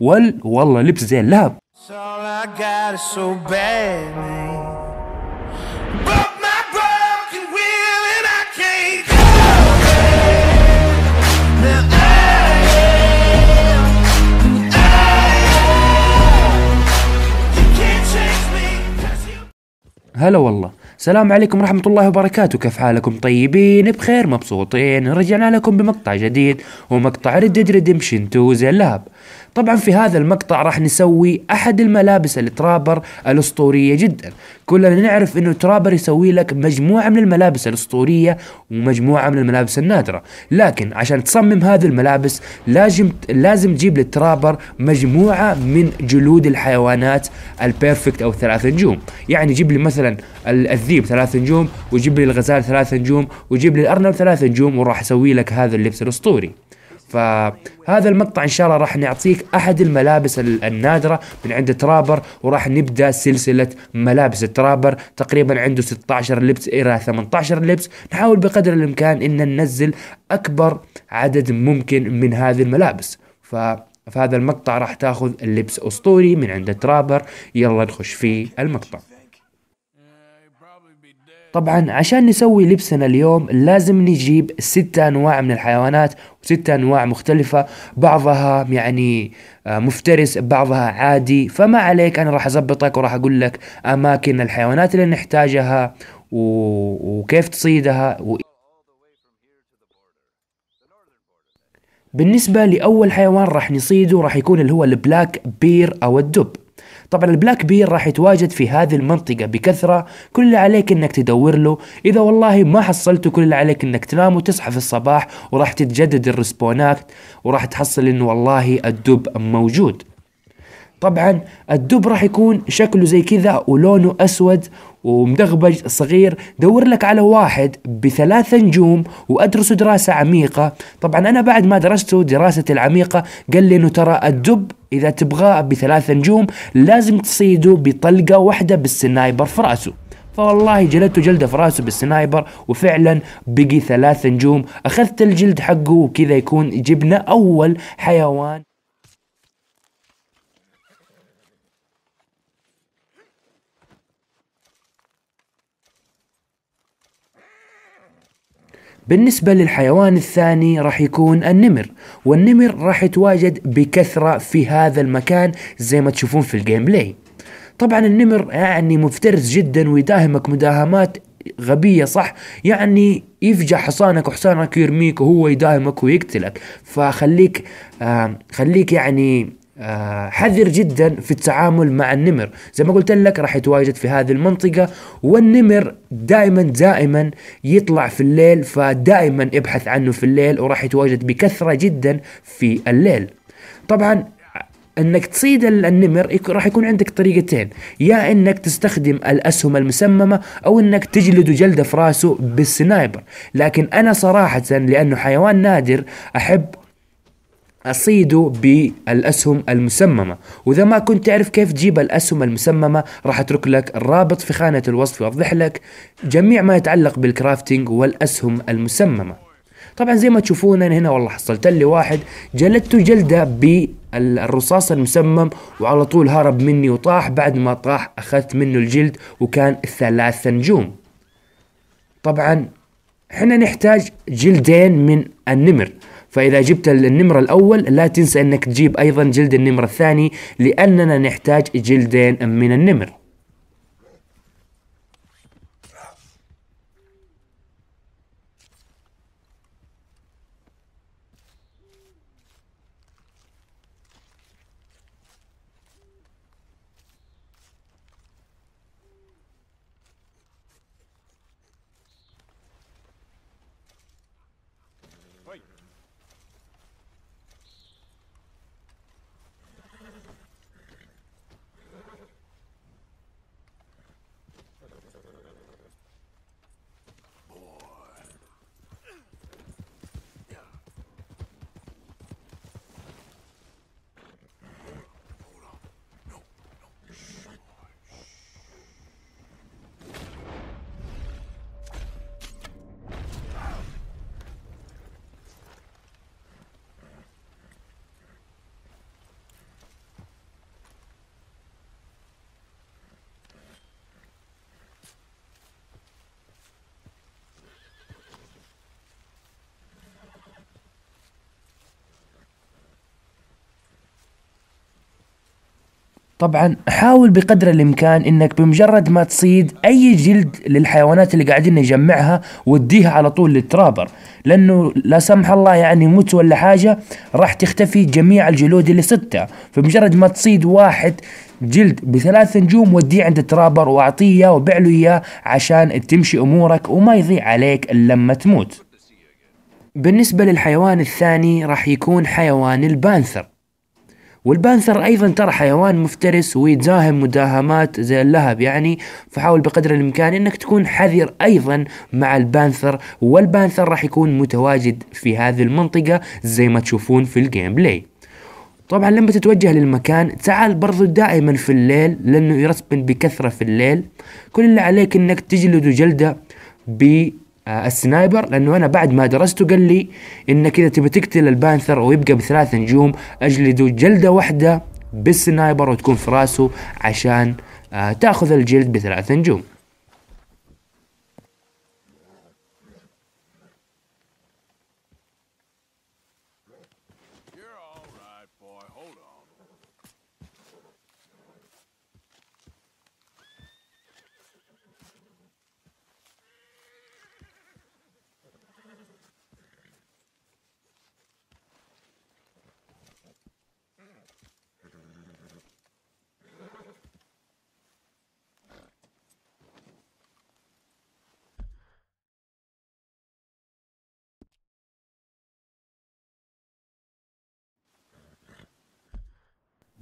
وال والله لبس زي اللهب هلا والله السلام عليكم ورحمة الله وبركاته كيف حالكم طيبين بخير مبسوطين رجعنا لكم بمقطع جديد ومقطع ريد ديد ريدمشن 2 زي اللهب طبعا في هذا المقطع راح نسوي احد الملابس الترابر الاسطوريه جدا كلنا نعرف انه ترابر يسوي لك مجموعه من الملابس الاسطوريه ومجموعه من الملابس النادره لكن عشان تصمم هذه الملابس لازم لازم تجيب للترابر مجموعه من جلود الحيوانات البيرفكت او ثلاث نجوم يعني جيب لي مثلا الذيب ثلاث نجوم وجيب لي الغزال ثلاث نجوم وجيب لي الارنب ثلاث نجوم وراح اسوي لك هذا اللبس الاسطوري فهذا المقطع ان شاء الله راح نعطيك احد الملابس النادره من عند ترابر وراح نبدا سلسله ملابس ترابر تقريبا عنده 16 لبس الى 18 لبس نحاول بقدر الامكان ان ننزل اكبر عدد ممكن من هذه الملابس ف فهذا المقطع راح تاخذ اللبس اسطوري من عند ترابر يلا نخش في المقطع طبعا عشان نسوي لبسنا اليوم لازم نجيب ستة أنواع من الحيوانات وستة أنواع مختلفة بعضها يعني آه، مفترس بعضها عادي فما عليك أنا راح اظبطك وراح أقول لك أماكن الحيوانات اللي نحتاجها و... وكيف تصيدها و... بالنسبة لأول حيوان راح نصيده راح يكون اللي هو البلاك بير أو الدب طبعا البلاك بير راح يتواجد في هذه المنطقة بكثرة كل اللي عليك انك تدور له اذا والله ما حصلته كل اللي عليك انك تنام وتصحى في الصباح وراح تتجدد الرسبونات وراح تحصل انه والله الدب موجود طبعا الدب راح يكون شكله زي كذا ولونه اسود ومدغبج صغير دور لك على واحد بثلاث نجوم وادرسه دراسه عميقه طبعا انا بعد ما درسته دراسه العميقه قال لي انه ترى الدب اذا تبغاه بثلاث نجوم لازم تصيده بطلقه واحده بالسنايبر في راسه فوالله جلدته جلده في راسه بالسنايبر وفعلا بقي ثلاث نجوم اخذت الجلد حقه وكذا يكون جبنا اول حيوان بالنسبة للحيوان الثاني راح يكون النمر والنمر راح يتواجد بكثرة في هذا المكان زي ما تشوفون في الجيم بلاي طبعا النمر يعني مفترس جدا ويداهمك مداهمات غبية صح يعني يفجع حصانك وحصانك يرميك وهو يداهمك ويقتلك فخليك آه خليك يعني آه، حذر جدا في التعامل مع النمر زي ما قلت لك راح يتواجد في هذه المنطقة والنمر دائما دائما يطلع في الليل فدائما ابحث عنه في الليل وراح يتواجد بكثرة جدا في الليل طبعا انك تصيد النمر راح يكون عندك طريقتين يا انك تستخدم الاسهم المسممه او انك تجلد جلده في راسه بالسنايبر لكن انا صراحه لانه حيوان نادر احب اصيده بالأسهم المسممة وإذا ما كنت تعرف كيف تجيب الأسهم المسممة راح أترك لك الرابط في خانة الوصف يوضح لك جميع ما يتعلق بالكرافتينج والأسهم المسممة طبعا زي ما تشوفون أنا هنا والله حصلت لي واحد جلدته جلدة بالرصاص المسمم وعلى طول هرب مني وطاح بعد ما طاح أخذت منه الجلد وكان ثلاث نجوم طبعا احنا نحتاج جلدين من النمر فإذا جبت النمر الأول لا تنسى أنك تجيب أيضا جلد النمر الثاني لأننا نحتاج جلدين من النمر طبعا حاول بقدر الامكان انك بمجرد ما تصيد اي جلد للحيوانات اللي قاعدين نجمعها وديها على طول للترابر لانه لا سمح الله يعني مت ولا حاجه راح تختفي جميع الجلود اللي صدتها فبمجرد ما تصيد واحد جلد بثلاث نجوم وديه عند الترابر واعطيه اياه وبيع له اياه عشان تمشي امورك وما يضيع عليك لما تموت بالنسبه للحيوان الثاني راح يكون حيوان البانثر والبانثر ايضا ترى حيوان مفترس ويتزاهم مداهمات زي اللهب يعني فحاول بقدر الامكان انك تكون حذر ايضا مع البانثر والبانثر راح يكون متواجد في هذه المنطقة زي ما تشوفون في الجيم بلاي طبعا لما تتوجه للمكان تعال برضو دائما في الليل لانه يرسبن بكثرة في الليل كل اللي عليك انك تجلده جلدة ب آه، السنايبر لانه انا بعد ما درسته قال لي انك اذا تبي تقتل البانثر ويبقى بثلاث نجوم اجلده جلده واحده بالسنايبر وتكون في راسه عشان آه، تاخذ الجلد بثلاث نجوم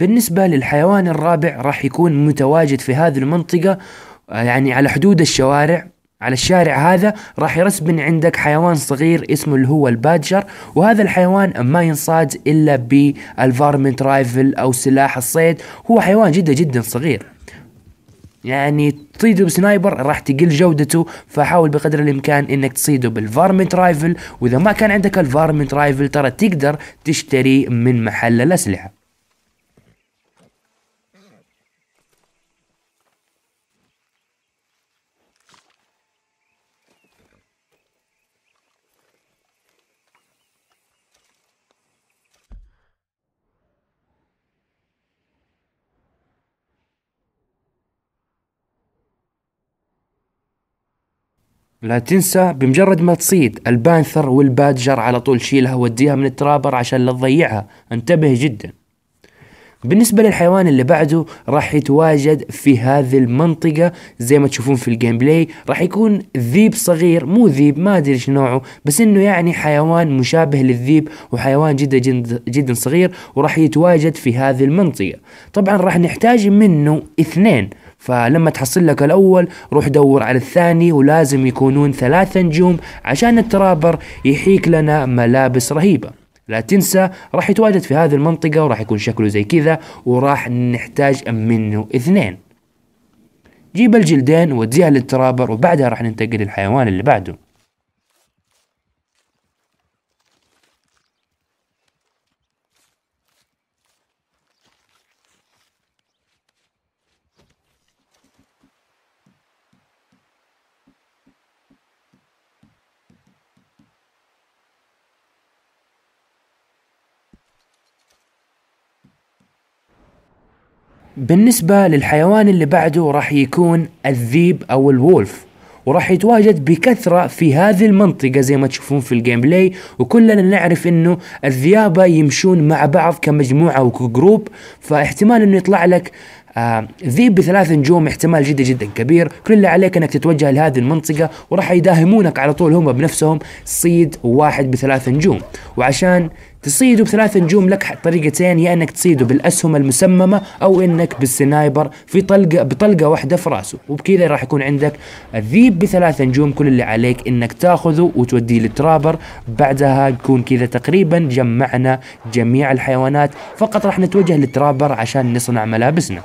بالنسبة للحيوان الرابع راح يكون متواجد في هذه المنطقة آه، يعني على حدود الشوارع على الشارع هذا راح يرسبن عندك حيوان صغير اسمه اللي هو البادجر وهذا الحيوان ما ينصاد الا بالفارمنت رايفل او سلاح الصيد هو حيوان جدا جدا صغير يعني تصيده بسنايبر راح تقل جودته فحاول بقدر الامكان انك تصيده بالفارمنت رايفل واذا ما كان عندك الفارمنت رايفل ترى تقدر تشتري من محل الاسلحه لا تنسى بمجرد ما تصيد البانثر والبادجر على طول شيلها وديها من الترابر عشان لا تضيعها انتبه جدا بالنسبة للحيوان اللي بعده راح يتواجد في هذه المنطقة زي ما تشوفون في الجيم بلاي راح يكون ذيب صغير مو ذيب ما ادري ايش نوعه بس انه يعني حيوان مشابه للذيب وحيوان جدا جدا, جدا صغير وراح يتواجد في هذه المنطقة طبعا راح نحتاج منه اثنين فلما تحصل لك الأول روح دور على الثاني ولازم يكونون ثلاثة نجوم عشان الترابر يحيك لنا ملابس رهيبة لا تنسى راح يتواجد في هذه المنطقة وراح يكون شكله زي كذا وراح نحتاج منه اثنين جيب الجلدين وديها للترابر وبعدها راح ننتقل للحيوان اللي بعده بالنسبة للحيوان اللي بعده راح يكون الذيب أو الولف وراح يتواجد بكثرة في هذه المنطقة زي ما تشوفون في الجيم بلاي وكلنا نعرف انه الذيابة يمشون مع بعض كمجموعة وكجروب فاحتمال انه يطلع لك آه ذيب بثلاث نجوم احتمال جدا جدا كبير كل اللي عليك انك تتوجه لهذه المنطقة وراح يداهمونك على طول هم بنفسهم صيد واحد بثلاث نجوم وعشان تصيده بثلاث نجوم لك طريقتين يا انك تصيده بالاسهم المسممه او انك بالسنايبر في طلقه بطلقه واحده في راسه وبكذا راح يكون عندك الذيب بثلاث نجوم كل اللي عليك انك تاخذه وتوديه للترابر بعدها يكون كذا تقريبا جمعنا جميع الحيوانات فقط راح نتوجه للترابر عشان نصنع ملابسنا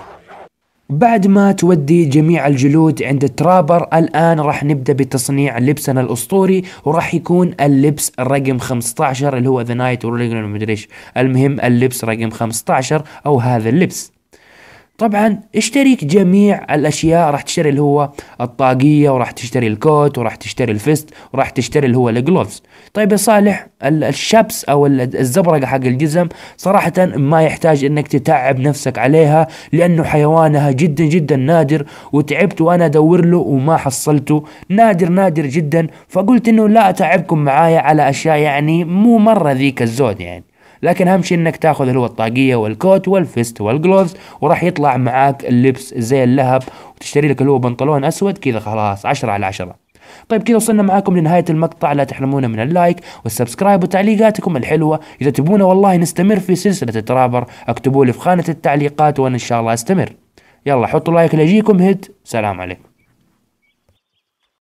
بعد ما تودي جميع الجلود عند الترابر الآن راح نبدأ بتصنيع لبسنا الأسطوري وراح يكون اللبس رقم 15 اللي هو ذا نايت ومدري المهم اللبس رقم 15 أو هذا اللبس طبعا اشتريك جميع الاشياء راح تشتري اللي هو الطاقيه وراح تشتري الكوت وراح تشتري الفست وراح تشتري اللي هو الجلوفز طيب يا صالح الشبس او الزبرقه حق الجزم صراحه ما يحتاج انك تتعب نفسك عليها لانه حيوانها جدا جدا نادر وتعبت وانا ادور له وما حصلته نادر نادر جدا فقلت انه لا اتعبكم معايا على اشياء يعني مو مره ذيك الزود يعني لكن اهم شيء انك تاخذ اللي هو الطاقيه والكوت والفست والجلوفز وراح يطلع معاك اللبس زي اللهب وتشتري لك اللي هو بنطلون اسود كذا خلاص 10 على 10 طيب كذا وصلنا معاكم لنهاية المقطع لا تحرمونا من اللايك والسبسكرايب وتعليقاتكم الحلوة إذا تبونا والله نستمر في سلسلة الترابر اكتبوا لي في خانة التعليقات وأنا إن شاء الله أستمر يلا حطوا لايك لأجيكم هيت سلام عليكم